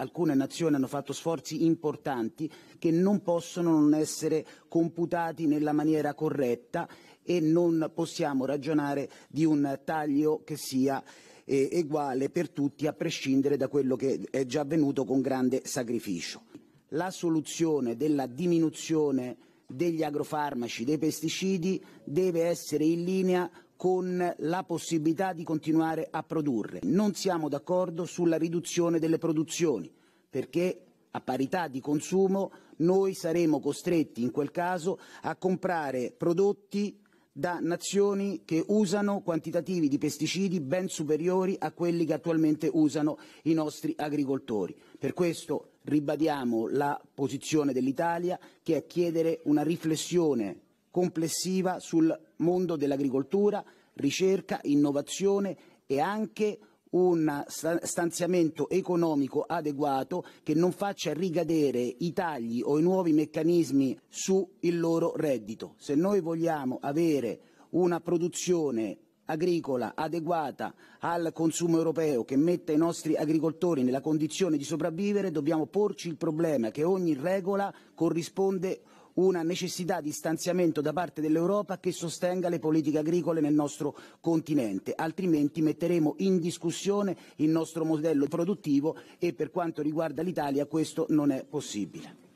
alcune nazioni hanno fatto sforzi importanti che non possono non essere computati nella maniera corretta e non possiamo ragionare di un taglio che sia eh, uguale per tutti a prescindere da quello che è già avvenuto con grande sacrificio. La soluzione della diminuzione degli agrofarmaci, dei pesticidi, deve essere in linea con la possibilità di continuare a produrre. Non siamo d'accordo sulla riduzione delle produzioni, perché a parità di consumo noi saremo costretti in quel caso a comprare prodotti da nazioni che usano quantitativi di pesticidi ben superiori a quelli che attualmente usano i nostri agricoltori. Per questo ribadiamo la posizione dell'Italia che è chiedere una riflessione complessiva sul mondo dell'agricoltura, ricerca, innovazione e anche un stanziamento economico adeguato che non faccia ricadere i tagli o i nuovi meccanismi sul loro reddito. Se noi vogliamo avere una produzione agricola adeguata al consumo europeo che metta i nostri agricoltori nella condizione di sopravvivere, dobbiamo porci il problema che ogni regola corrisponde una necessità di stanziamento da parte dell'Europa che sostenga le politiche agricole nel nostro continente, altrimenti metteremo in discussione il nostro modello produttivo e per quanto riguarda l'Italia questo non è possibile.